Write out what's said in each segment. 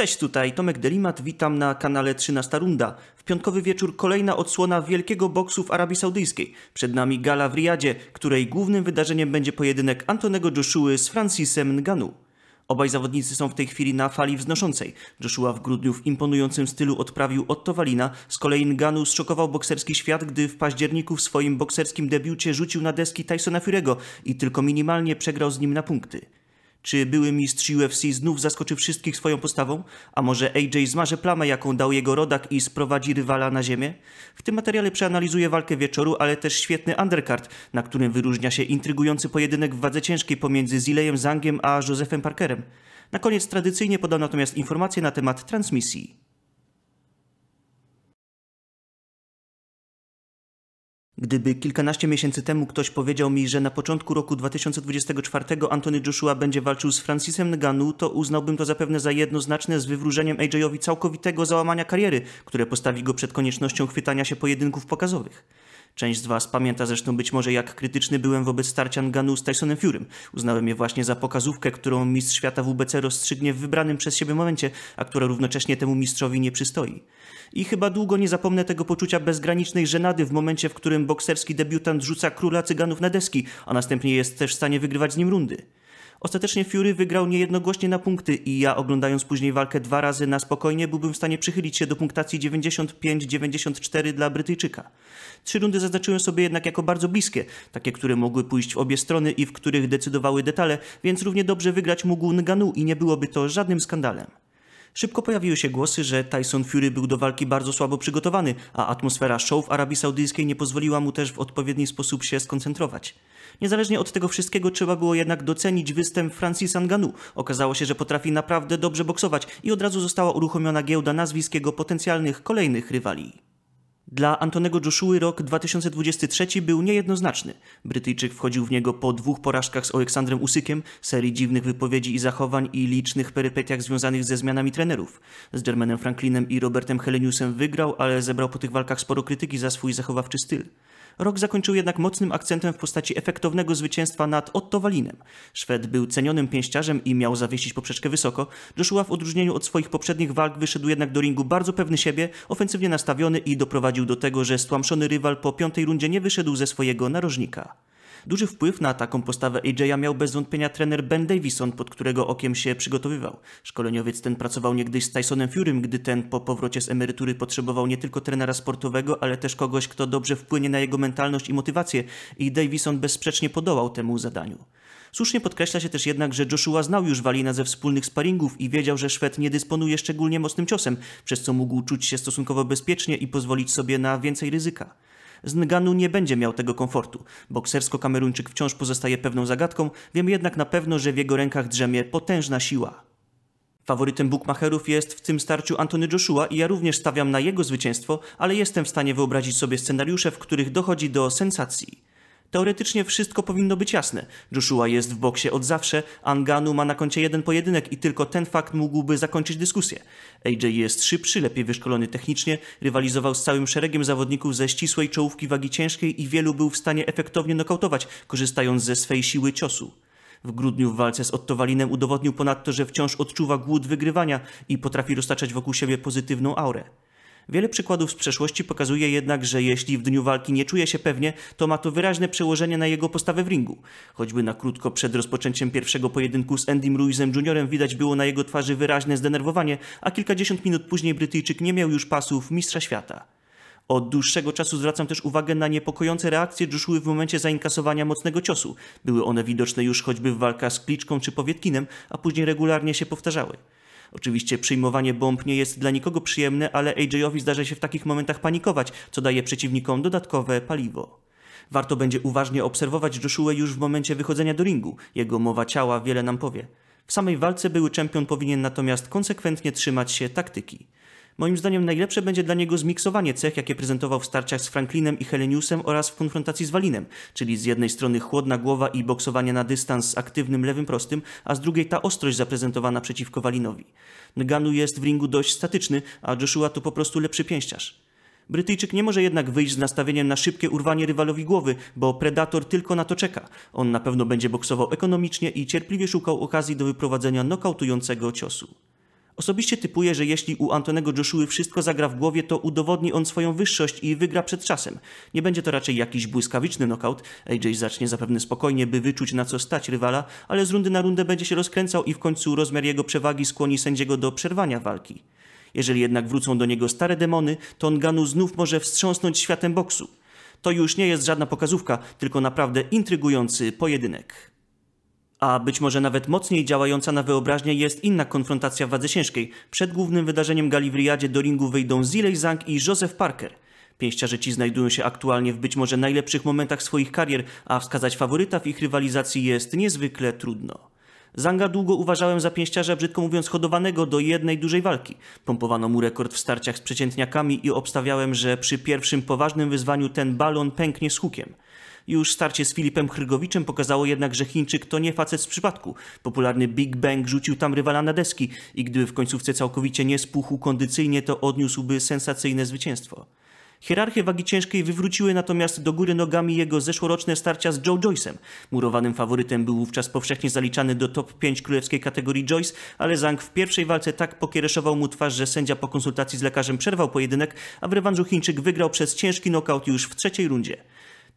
Cześć tutaj, Tomek Delimat, witam na kanale 13 Runda. W piątkowy wieczór kolejna odsłona wielkiego boksu w Arabii Saudyjskiej. Przed nami gala w Riyadzie, której głównym wydarzeniem będzie pojedynek Antonego Joshua z Francisem Nganu. Obaj zawodnicy są w tej chwili na fali wznoszącej. Joshua w grudniu w imponującym stylu odprawił Otto Walina, z kolei Nganu zszokował bokserski świat, gdy w październiku w swoim bokserskim debiucie rzucił na deski Tysona Furego i tylko minimalnie przegrał z nim na punkty. Czy były mistrz UFC znów zaskoczy wszystkich swoją postawą? A może AJ zmarze plamę, jaką dał jego rodak i sprowadzi rywala na ziemię? W tym materiale przeanalizuję walkę wieczoru, ale też świetny undercard, na którym wyróżnia się intrygujący pojedynek w wadze ciężkiej pomiędzy Zilejem Zangiem a Josephem Parkerem. Na koniec tradycyjnie podam natomiast informacje na temat transmisji. Gdyby kilkanaście miesięcy temu ktoś powiedział mi, że na początku roku 2024 Anthony Joshua będzie walczył z Francisem Nganu, to uznałbym to zapewne za jednoznaczne z wywróżeniem AJ-owi całkowitego załamania kariery, które postawi go przed koniecznością chwytania się pojedynków pokazowych. Część z was pamięta zresztą być może jak krytyczny byłem wobec starcia Nganu z Tysonem Furym. Uznałem je właśnie za pokazówkę, którą mistrz świata WBC rozstrzygnie w wybranym przez siebie momencie, a która równocześnie temu mistrzowi nie przystoi. I chyba długo nie zapomnę tego poczucia bezgranicznej żenady w momencie, w którym bokserski debiutant rzuca króla cyganów na deski, a następnie jest też w stanie wygrywać z nim rundy. Ostatecznie Fury wygrał niejednogłośnie na punkty i ja oglądając później walkę dwa razy na spokojnie byłbym w stanie przychylić się do punktacji 95-94 dla Brytyjczyka. Trzy rundy zaznaczyłem sobie jednak jako bardzo bliskie, takie, które mogły pójść w obie strony i w których decydowały detale, więc równie dobrze wygrać mógł Nganu i nie byłoby to żadnym skandalem. Szybko pojawiły się głosy, że Tyson Fury był do walki bardzo słabo przygotowany, a atmosfera show w Arabii Saudyjskiej nie pozwoliła mu też w odpowiedni sposób się skoncentrować. Niezależnie od tego wszystkiego trzeba było jednak docenić występ Francis Nganu. Okazało się, że potrafi naprawdę dobrze boksować i od razu została uruchomiona giełda nazwisk jego potencjalnych kolejnych rywali. Dla Antonego Joshua rok 2023 był niejednoznaczny. Brytyjczyk wchodził w niego po dwóch porażkach z Aleksandrem Usykiem, serii dziwnych wypowiedzi i zachowań i licznych perypetiach związanych ze zmianami trenerów. Z Germanem Franklinem i Robertem Heleniusem wygrał, ale zebrał po tych walkach sporo krytyki za swój zachowawczy styl. Rok zakończył jednak mocnym akcentem w postaci efektownego zwycięstwa nad Otto Walinem. Szwed był cenionym pięściarzem i miał zawiesić poprzeczkę wysoko. Joshua w odróżnieniu od swoich poprzednich walk wyszedł jednak do ringu bardzo pewny siebie, ofensywnie nastawiony i doprowadził do tego, że stłamszony rywal po piątej rundzie nie wyszedł ze swojego narożnika. Duży wpływ na taką postawę AJ'a miał bez wątpienia trener Ben Davison, pod którego okiem się przygotowywał. Szkoleniowiec ten pracował niegdyś z Tysonem Furym, gdy ten po powrocie z emerytury potrzebował nie tylko trenera sportowego, ale też kogoś, kto dobrze wpłynie na jego mentalność i motywację i Davison bezsprzecznie podołał temu zadaniu. Słusznie podkreśla się też jednak, że Joshua znał już Walina ze wspólnych sparingów i wiedział, że Szwed nie dysponuje szczególnie mocnym ciosem, przez co mógł czuć się stosunkowo bezpiecznie i pozwolić sobie na więcej ryzyka. Z Nganu nie będzie miał tego komfortu. Boksersko-kameruńczyk wciąż pozostaje pewną zagadką, wiemy jednak na pewno, że w jego rękach drzemie potężna siła. Faworytem bookmacherów jest w tym starciu Antony Joshua i ja również stawiam na jego zwycięstwo, ale jestem w stanie wyobrazić sobie scenariusze, w których dochodzi do sensacji. Teoretycznie wszystko powinno być jasne. Joshua jest w boksie od zawsze, Anganu ma na koncie jeden pojedynek i tylko ten fakt mógłby zakończyć dyskusję. AJ jest szybszy, lepiej wyszkolony technicznie, rywalizował z całym szeregiem zawodników ze ścisłej czołówki wagi ciężkiej i wielu był w stanie efektownie nokautować, korzystając ze swej siły ciosu. W grudniu w walce z Ottowalinem udowodnił ponadto, że wciąż odczuwa głód wygrywania i potrafi roztaczać wokół siebie pozytywną aurę. Wiele przykładów z przeszłości pokazuje jednak, że jeśli w dniu walki nie czuje się pewnie, to ma to wyraźne przełożenie na jego postawę w ringu. Choćby na krótko przed rozpoczęciem pierwszego pojedynku z Endym Ruizem Jr. widać było na jego twarzy wyraźne zdenerwowanie, a kilkadziesiąt minut później Brytyjczyk nie miał już pasów mistrza świata. Od dłuższego czasu zwracam też uwagę na niepokojące reakcje Joshua w momencie zainkasowania mocnego ciosu. Były one widoczne już choćby w walkach z Kliczką czy Powietkinem, a później regularnie się powtarzały. Oczywiście przyjmowanie bomb nie jest dla nikogo przyjemne, ale AJ-owi zdarza się w takich momentach panikować, co daje przeciwnikom dodatkowe paliwo. Warto będzie uważnie obserwować Joshua już w momencie wychodzenia do ringu. Jego mowa ciała wiele nam powie. W samej walce były czempion powinien natomiast konsekwentnie trzymać się taktyki. Moim zdaniem najlepsze będzie dla niego zmiksowanie cech, jakie prezentował w starciach z Franklinem i Heleniusem oraz w konfrontacji z Walinem, czyli z jednej strony chłodna głowa i boksowanie na dystans z aktywnym lewym prostym, a z drugiej ta ostrość zaprezentowana przeciwko Walinowi. Nganu jest w ringu dość statyczny, a Joshua to po prostu lepszy pięściarz. Brytyjczyk nie może jednak wyjść z nastawieniem na szybkie urwanie rywalowi głowy, bo Predator tylko na to czeka. On na pewno będzie boksował ekonomicznie i cierpliwie szukał okazji do wyprowadzenia nokautującego ciosu. Osobiście typuję, że jeśli u Antonego Joshua wszystko zagra w głowie, to udowodni on swoją wyższość i wygra przed czasem. Nie będzie to raczej jakiś błyskawiczny knockout. AJ zacznie zapewne spokojnie, by wyczuć na co stać rywala, ale z rundy na rundę będzie się rozkręcał i w końcu rozmiar jego przewagi skłoni sędziego do przerwania walki. Jeżeli jednak wrócą do niego stare demony, to Nganu znów może wstrząsnąć światem boksu. To już nie jest żadna pokazówka, tylko naprawdę intrygujący pojedynek. A być może nawet mocniej działająca na wyobraźnię jest inna konfrontacja w wadze ciężkiej. Przed głównym wydarzeniem Galivriadzie do ringu wyjdą Zilej Zhang i Joseph Parker. Pięściarze ci znajdują się aktualnie w być może najlepszych momentach swoich karier, a wskazać faworyta w ich rywalizacji jest niezwykle trudno. Zanga długo uważałem za pięściarza, brzydko mówiąc, hodowanego do jednej dużej walki. Pompowano mu rekord w starciach z przeciętniakami i obstawiałem, że przy pierwszym poważnym wyzwaniu ten balon pęknie z hukiem. Już starcie z Filipem Chrygowiczem pokazało jednak, że Chińczyk to nie facet z przypadku. Popularny Big Bang rzucił tam rywala na deski i gdyby w końcówce całkowicie nie spuchł kondycyjnie, to odniósłby sensacyjne zwycięstwo. Hierarchie wagi ciężkiej wywróciły natomiast do góry nogami jego zeszłoroczne starcia z Joe Joyce'em. Murowanym faworytem był wówczas powszechnie zaliczany do top 5 królewskiej kategorii Joyce, ale Zhang w pierwszej walce tak pokiereszował mu twarz, że sędzia po konsultacji z lekarzem przerwał pojedynek, a w rewanżu Chińczyk wygrał przez ciężki nokaut już w trzeciej rundzie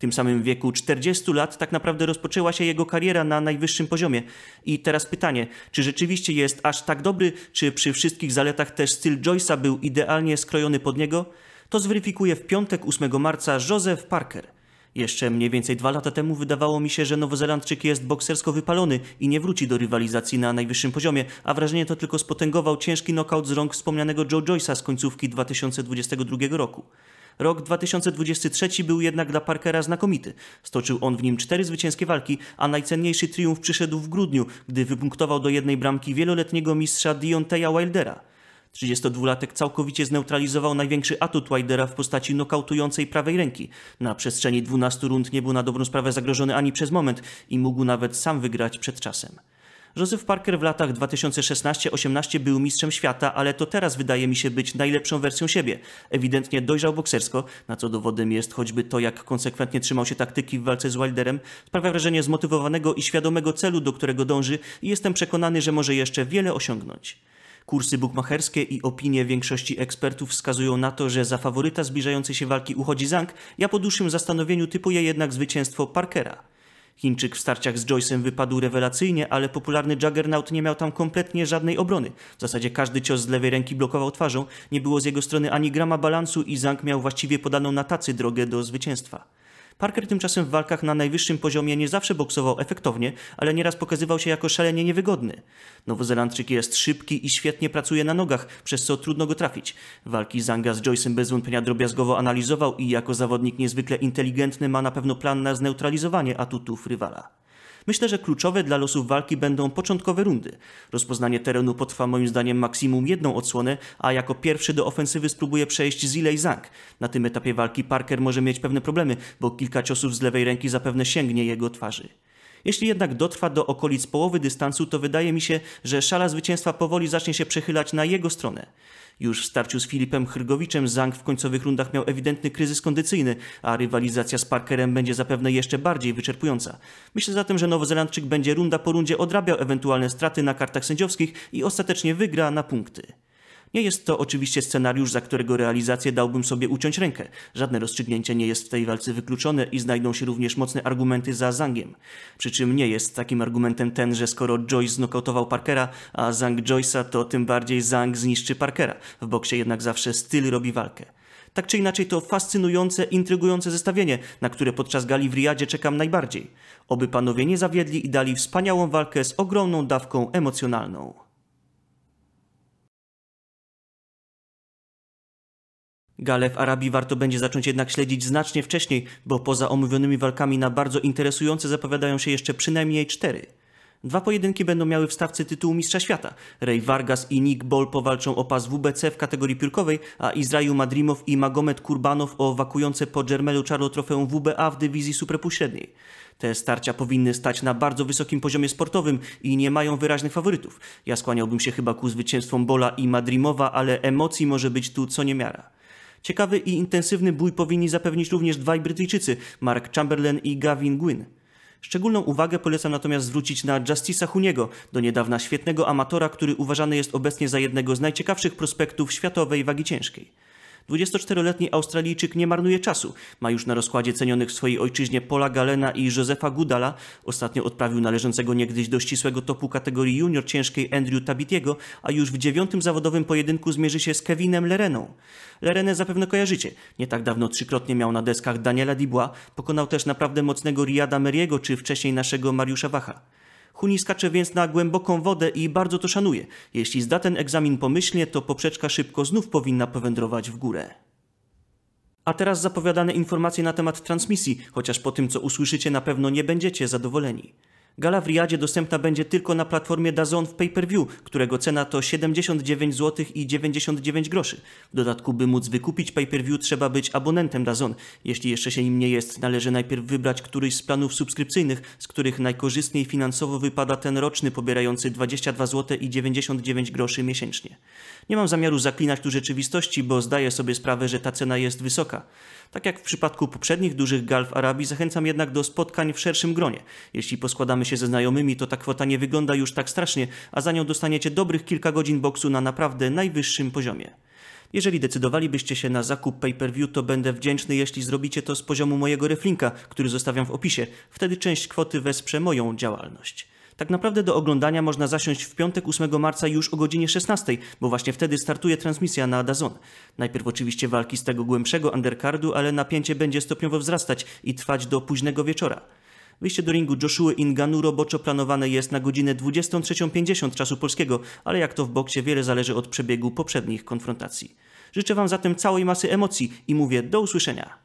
tym samym wieku 40 lat tak naprawdę rozpoczęła się jego kariera na najwyższym poziomie. I teraz pytanie, czy rzeczywiście jest aż tak dobry, czy przy wszystkich zaletach też styl Joyce'a był idealnie skrojony pod niego? To zweryfikuje w piątek 8 marca Joseph Parker. Jeszcze mniej więcej dwa lata temu wydawało mi się, że Nowozelandczyk jest boksersko wypalony i nie wróci do rywalizacji na najwyższym poziomie, a wrażenie to tylko spotęgował ciężki knockout z rąk wspomnianego Joe Joyce'a z końcówki 2022 roku. Rok 2023 był jednak dla Parkera znakomity. Stoczył on w nim cztery zwycięskie walki, a najcenniejszy triumf przyszedł w grudniu, gdy wypunktował do jednej bramki wieloletniego mistrza Deonteja Wildera. 32-latek całkowicie zneutralizował największy atut Wildera w postaci nokautującej prawej ręki. Na przestrzeni 12 rund nie był na dobrą sprawę zagrożony ani przez moment i mógł nawet sam wygrać przed czasem. Joseph Parker w latach 2016-18 był mistrzem świata, ale to teraz wydaje mi się być najlepszą wersją siebie. Ewidentnie dojrzał boksersko, na co dowodem jest choćby to, jak konsekwentnie trzymał się taktyki w walce z Wilderem. Sprawia wrażenie zmotywowanego i świadomego celu, do którego dąży i jestem przekonany, że może jeszcze wiele osiągnąć. Kursy bukmacherskie i opinie większości ekspertów wskazują na to, że za faworyta zbliżającej się walki uchodzi Zang, ja po dłuższym zastanowieniu typuję jednak zwycięstwo Parkera. Chińczyk w starciach z Joyce'em wypadł rewelacyjnie, ale popularny Juggernaut nie miał tam kompletnie żadnej obrony. W zasadzie każdy cios z lewej ręki blokował twarzą, nie było z jego strony ani grama balansu i Zhang miał właściwie podaną na tacy drogę do zwycięstwa. Parker tymczasem w walkach na najwyższym poziomie nie zawsze boksował efektownie, ale nieraz pokazywał się jako szalenie niewygodny. Nowozelandczyk jest szybki i świetnie pracuje na nogach, przez co trudno go trafić. Walki Zanga z Joyce'em bez wątpienia drobiazgowo analizował i jako zawodnik niezwykle inteligentny ma na pewno plan na zneutralizowanie atutów rywala. Myślę, że kluczowe dla losów walki będą początkowe rundy. Rozpoznanie terenu potrwa moim zdaniem maksimum jedną odsłonę, a jako pierwszy do ofensywy spróbuje przejść Zilej Zang. Na tym etapie walki Parker może mieć pewne problemy, bo kilka ciosów z lewej ręki zapewne sięgnie jego twarzy. Jeśli jednak dotrwa do okolic połowy dystansu, to wydaje mi się, że szala zwycięstwa powoli zacznie się przechylać na jego stronę. Już w starciu z Filipem Hrgowiczem Zang w końcowych rundach miał ewidentny kryzys kondycyjny, a rywalizacja z Parkerem będzie zapewne jeszcze bardziej wyczerpująca. Myślę zatem, że Nowozelandczyk będzie runda po rundzie odrabiał ewentualne straty na kartach sędziowskich i ostatecznie wygra na punkty. Nie jest to oczywiście scenariusz, za którego realizację dałbym sobie uciąć rękę. Żadne rozstrzygnięcie nie jest w tej walce wykluczone i znajdą się również mocne argumenty za Zangiem. Przy czym nie jest takim argumentem ten, że skoro Joyce znokautował Parkera, a Zang Joyce'a, to tym bardziej Zang zniszczy Parkera. W boksie jednak zawsze styl robi walkę. Tak czy inaczej to fascynujące, intrygujące zestawienie, na które podczas gali w Riyadzie czekam najbardziej. Oby panowie nie zawiedli i dali wspaniałą walkę z ogromną dawką emocjonalną. Gale w Arabii warto będzie zacząć jednak śledzić znacznie wcześniej, bo poza omówionymi walkami na bardzo interesujące zapowiadają się jeszcze przynajmniej cztery. Dwa pojedynki będą miały w stawce tytułu Mistrza Świata. Ray Vargas i Nick Ball powalczą o pas WBC w kategorii piórkowej, a Izrael Madrimow i Magomed Kurbanow o wakujące po Dżermelu Charlo trofeum WBA w dywizji superpośredniej. Te starcia powinny stać na bardzo wysokim poziomie sportowym i nie mają wyraźnych faworytów. Ja skłaniałbym się chyba ku zwycięstwom Bola i Madrimowa, ale emocji może być tu co niemiara. Ciekawy i intensywny bój powinni zapewnić również dwaj Brytyjczycy, Mark Chamberlain i Gavin Gwyn. Szczególną uwagę polecam natomiast zwrócić na Justice'a Huniego, do niedawna świetnego amatora, który uważany jest obecnie za jednego z najciekawszych prospektów światowej wagi ciężkiej. 24-letni Australijczyk nie marnuje czasu. Ma już na rozkładzie cenionych w swojej ojczyźnie Paula Galena i Josefa Gudala. Ostatnio odprawił należącego niegdyś do ścisłego topu kategorii junior ciężkiej Andrew Tabitiego, a już w dziewiątym zawodowym pojedynku zmierzy się z Kevinem Lereną. Lerenę zapewne kojarzycie. Nie tak dawno trzykrotnie miał na deskach Daniela Dibła, pokonał też naprawdę mocnego Riada Meriego czy wcześniej naszego Mariusza Wacha. Huni skacze więc na głęboką wodę i bardzo to szanuje. Jeśli zda ten egzamin pomyślnie, to poprzeczka szybko znów powinna powędrować w górę. A teraz zapowiadane informacje na temat transmisji, chociaż po tym co usłyszycie na pewno nie będziecie zadowoleni. Gala w Riyadzie dostępna będzie tylko na platformie Dazon w pay-per-view, którego cena to 79 zł i 99 groszy. W dodatku, by móc wykupić pay-per-view trzeba być abonentem Dazon. Jeśli jeszcze się nim nie jest, należy najpierw wybrać któryś z planów subskrypcyjnych, z których najkorzystniej finansowo wypada ten roczny pobierający 22 zł i 99 groszy miesięcznie. Nie mam zamiaru zaklinać tu rzeczywistości, bo zdaję sobie sprawę, że ta cena jest wysoka. Tak jak w przypadku poprzednich dużych gal w Arabii, zachęcam jednak do spotkań w szerszym gronie. Jeśli poskładamy się ze znajomymi, to ta kwota nie wygląda już tak strasznie, a za nią dostaniecie dobrych kilka godzin boksu na naprawdę najwyższym poziomie. Jeżeli decydowalibyście się na zakup pay-per-view, to będę wdzięczny, jeśli zrobicie to z poziomu mojego reflinka, który zostawiam w opisie. Wtedy część kwoty wesprze moją działalność. Tak naprawdę do oglądania można zasiąść w piątek 8 marca już o godzinie 16, bo właśnie wtedy startuje transmisja na Dazon. Najpierw oczywiście walki z tego głębszego undercardu, ale napięcie będzie stopniowo wzrastać i trwać do późnego wieczora. Wyjście do ringu Joshua Inganu roboczo planowane jest na godzinę 23.50 czasu polskiego, ale jak to w boksie wiele zależy od przebiegu poprzednich konfrontacji. Życzę Wam zatem całej masy emocji i mówię do usłyszenia.